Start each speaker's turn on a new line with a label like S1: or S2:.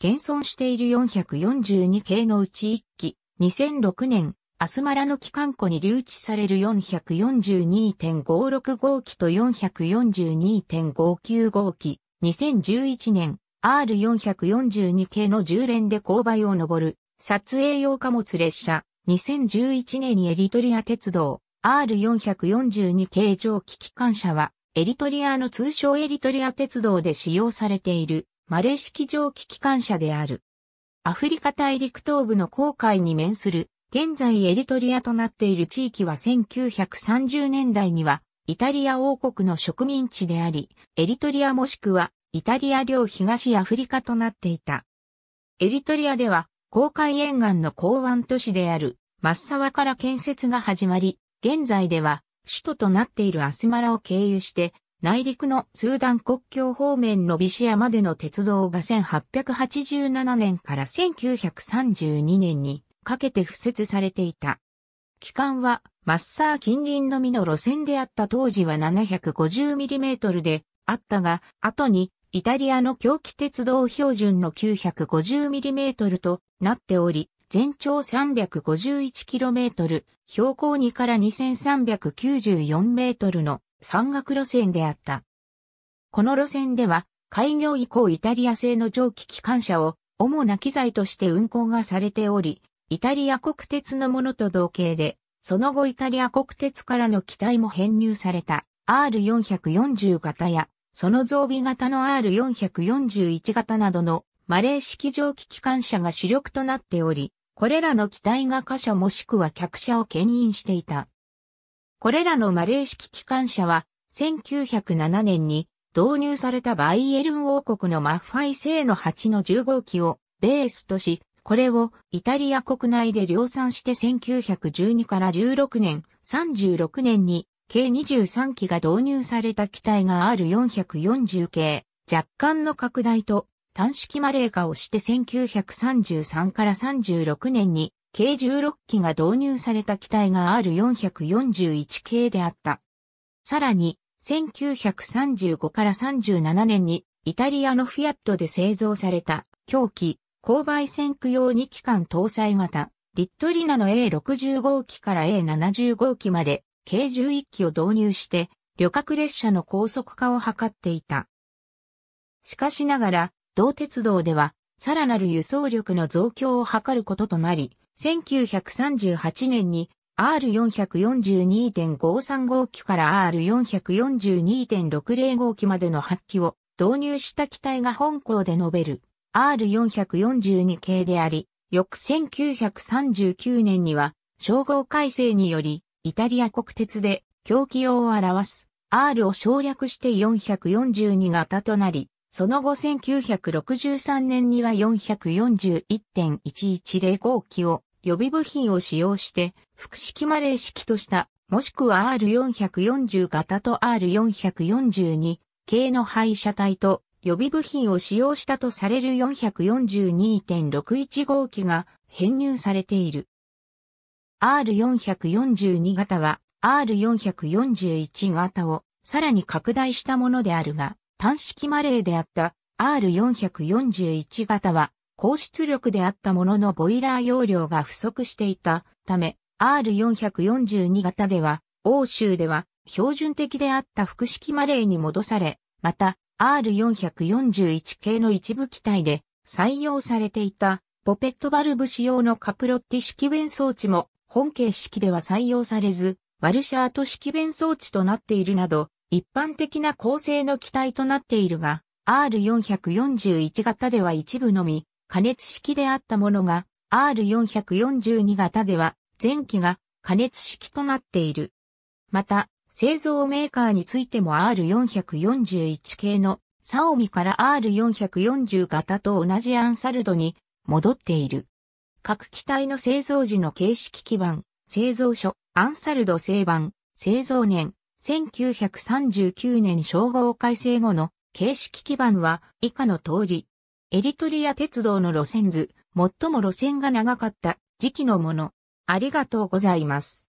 S1: 現存している442系のうち1機、2006年、アスマラの機関庫に留置される442.565機と442.595機、2011年、R442 系の10連で勾配を登る、撮影用貨物列車、2011年にエリトリア鉄道、R442 系蒸気機関車は、エリトリアの通称エリトリア鉄道で使用されているマレ式蒸気機関車である。アフリカ大陸東部の航海に面する、現在エリトリアとなっている地域は1930年代には、イタリア王国の植民地であり、エリトリアもしくは、イタリア領東アフリカとなっていた。エリトリアでは、航海沿岸の港湾都市である、マッサワから建設が始まり、現在では、首都となっているアスマラを経由して、内陸のスーダン国境方面のビシアまでの鉄道が1887年から1932年にかけて敷設されていた。期間はマッサー近隣のみの路線であった当時は 750mm であったが、後にイタリアの狂気鉄道標準の 950mm となっており、全長 351km、標高2から 2394m の山岳路線であった。この路線では、開業以降イタリア製の蒸気機関車を主な機材として運行がされており、イタリア国鉄のものと同型で、その後イタリア国鉄からの機体も編入された R440 型や、その増備型の R441 型などのマレー式蒸気機関車が主力となっており、これらの機体が貨車もしくは客車を牽引していた。これらのマレー式機関車は、1907年に導入されたバイエルン王国のマッファイ製の8の10号機をベースとし、これをイタリア国内で量産して1912から16年、36年に計23機が導入された機体が R440 系、若干の拡大と短式マレー化をして1933から36年に計16機が導入された機体が R441 系であった。さらに、1935から37年にイタリアのフィアットで製造された狂気勾配線区用2機関搭載型、リットリナの a 6 5機から a 7 5機まで計11機を導入して旅客列車の高速化を図っていた。しかしながら、同鉄道ではさらなる輸送力の増強を図ることとなり、1938年に R442.535 機から R442.605 機までの発機を導入した機体が本校で述べる R442 系であり、翌1939年には、称号改正により、イタリア国鉄で、狂気用を表す R を省略して442型となり、その後1963年には441.1105機を予備部品を使用して、複式マレー式とした、もしくは R440 型と R442 系の廃車体と予備部品を使用したとされる442.61号機が編入されている。R442 型は R441 型をさらに拡大したものであるが、単式マレーであった R441 型は高出力であったもののボイラー容量が不足していたため、R442 型では、欧州では標準的であった複式マレーに戻され、また R441 系の一部機体で採用されていたポペットバルブ仕様のカプロッティ式弁装置も本形式では採用されず、ワルシャート式弁装置となっているなど、一般的な構成の機体となっているが、R441 型では一部のみ、加熱式であったものが R442 型では前期が加熱式となっている。また、製造メーカーについても R441 系のサオミから R440 型と同じアンサルドに戻っている。各機体の製造時の形式基盤、製造所、アンサルド製版、製造年、1939年称号改正後の形式基盤は以下の通り、エリトリア鉄道の路線図、最も路線が長かった時期のもの。ありがとうございます。